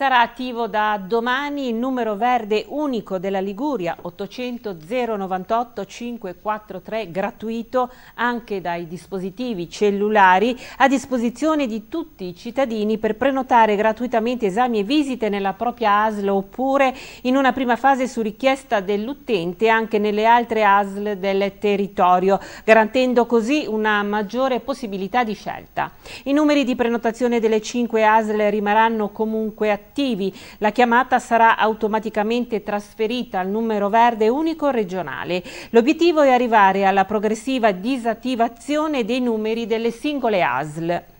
Sarà attivo da domani il numero verde unico della Liguria 800 098 543 gratuito anche dai dispositivi cellulari a disposizione di tutti i cittadini per prenotare gratuitamente esami e visite nella propria ASL oppure in una prima fase su richiesta dell'utente anche nelle altre ASL del territorio, garantendo così una maggiore possibilità di scelta. I numeri di prenotazione delle 5 ASL rimarranno comunque attivi attivi. La chiamata sarà automaticamente trasferita al numero verde unico regionale. L'obiettivo è arrivare alla progressiva disattivazione dei numeri delle singole ASL.